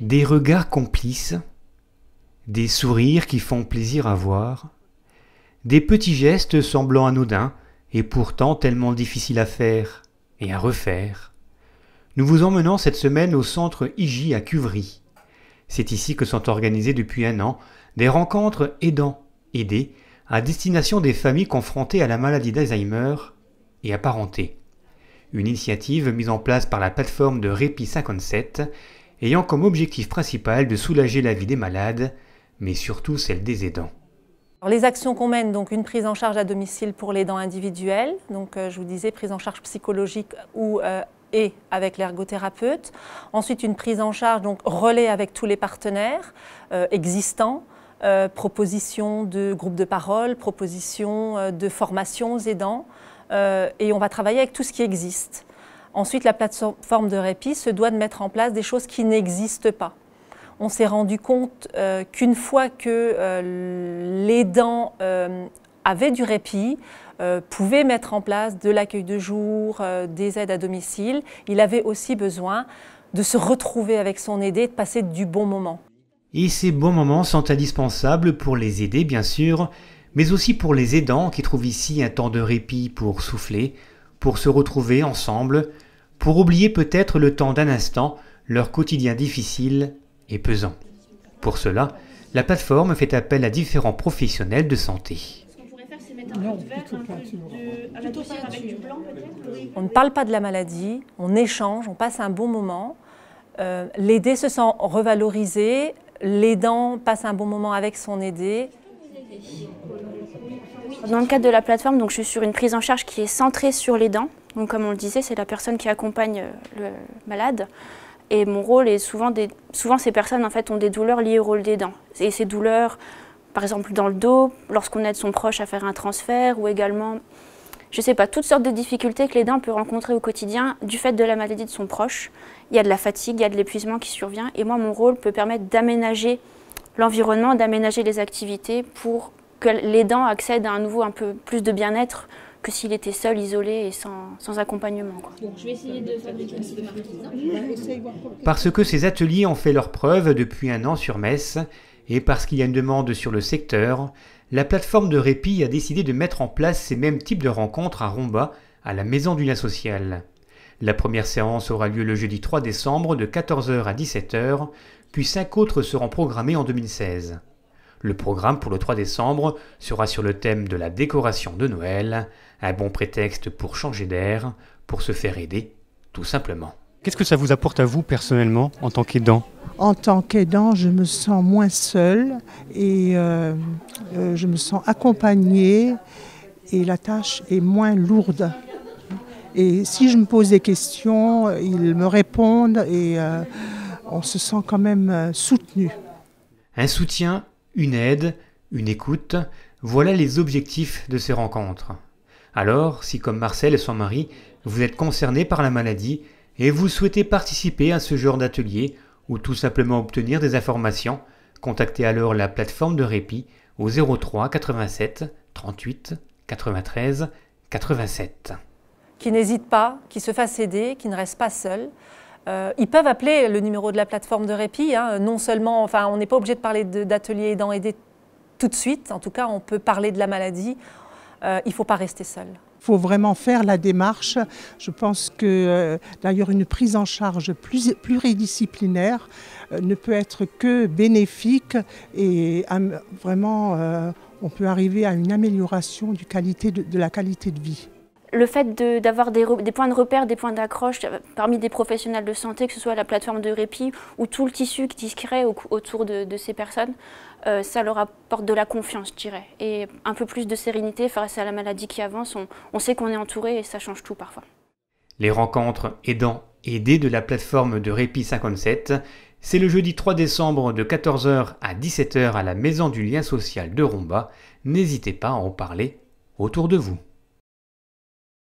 des regards complices, des sourires qui font plaisir à voir, des petits gestes semblant anodins et pourtant tellement difficiles à faire et à refaire. Nous vous emmenons cette semaine au centre IJ à Cuvry. C'est ici que sont organisées depuis un an des rencontres aidant, aidées, à destination des familles confrontées à la maladie d'Alzheimer et apparentées. Une initiative mise en place par la plateforme de Répi 57 ayant comme objectif principal de soulager la vie des malades, mais surtout celle des aidants. les actions qu'on mène, donc une prise en charge à domicile pour l'aidant individuel, donc euh, je vous disais prise en charge psychologique ou euh, et avec l'ergothérapeute. Ensuite, une prise en charge, donc relais avec tous les partenaires euh, existants, proposition de groupe de parole, proposition de formation aux aidants. et on va travailler avec tout ce qui existe. Ensuite, la plateforme de répit se doit de mettre en place des choses qui n'existent pas. On s'est rendu compte euh, qu'une fois que euh, l'aidant euh, avait du répit, pouvait mettre en place de l'accueil de jour, des aides à domicile, il avait aussi besoin de se retrouver avec son aidé, de passer du bon moment. Et ces bons moments sont indispensables pour les aider, bien sûr, mais aussi pour les aidants qui trouvent ici un temps de répit pour souffler, pour se retrouver ensemble, pour oublier peut-être le temps d'un instant leur quotidien difficile et pesant. Pour cela, la plateforme fait appel à différents professionnels de santé. On ne parle pas de la maladie, on échange, on passe un bon moment. L'aider euh, L'aidé se sent revalorisé, l'aidant passe un bon moment avec son aidé. Dans le cadre de la plateforme, donc, je suis sur une prise en charge qui est centrée sur dents. Donc, comme on le disait, c'est la personne qui accompagne euh, le malade. Et mon rôle est souvent, souvent ces personnes en fait ont des douleurs liées au rôle des dents. Et ces douleurs, par exemple dans le dos, lorsqu'on aide son proche à faire un transfert, ou également, je ne sais pas, toutes sortes de difficultés que les dents peuvent rencontrer au quotidien du fait de la maladie de son proche. Il y a de la fatigue, il y a de l'épuisement qui survient. Et moi, mon rôle peut permettre d'aménager l'environnement, d'aménager les activités pour que les dents accèdent à un nouveau un peu plus de bien-être que s'il était seul, isolé et sans, accompagnement. Parce que ces ateliers ont fait leur preuve depuis un an sur Metz, et parce qu'il y a une demande sur le secteur, la plateforme de répit a décidé de mettre en place ces mêmes types de rencontres à Romba, à la Maison du Lien Social. La première séance aura lieu le jeudi 3 décembre de 14h à 17h, puis cinq autres seront programmées en 2016. Le programme pour le 3 décembre sera sur le thème de la décoration de Noël, un bon prétexte pour changer d'air, pour se faire aider, tout simplement. Qu'est-ce que ça vous apporte à vous personnellement en tant qu'aidant En tant qu'aidant, je me sens moins seule et euh, euh, je me sens accompagnée et la tâche est moins lourde. Et si je me pose des questions, ils me répondent et euh, on se sent quand même soutenu. Un soutien une aide, une écoute, voilà les objectifs de ces rencontres. Alors, si comme Marcel et son mari, vous êtes concerné par la maladie et vous souhaitez participer à ce genre d'atelier ou tout simplement obtenir des informations, contactez alors la plateforme de répit au 03 87 38 93 87. Qui n'hésite pas, qui se fasse aider, qui ne reste pas seul. Euh, ils peuvent appeler le numéro de la plateforme de répit. Hein, non seulement, on n'est pas obligé de parler d'atelier d'en aider tout de suite. En tout cas, on peut parler de la maladie. Euh, il ne faut pas rester seul. Il faut vraiment faire la démarche. Je pense que euh, d'ailleurs une prise en charge plus, pluridisciplinaire ne peut être que bénéfique et vraiment on peut arriver à une amélioration de la qualité de vie le fait d'avoir des, points de repère, des points d'accroche euh, parmi des professionnels de santé, que ce soit la plateforme de répit ou tout le tissu qui se autour de, ces personnes, euh, ça leur apporte de la confiance, je dirais, et un peu plus de sérénité face à la maladie qui avance. On, sait qu'on est entouré et ça change tout parfois. Les rencontres aidant, aidée de la plateforme de répit 57, c'est le jeudi 3 décembre de 14h à 17h à la Maison du Lien Social de Romba. N'hésitez pas à en parler autour de vous.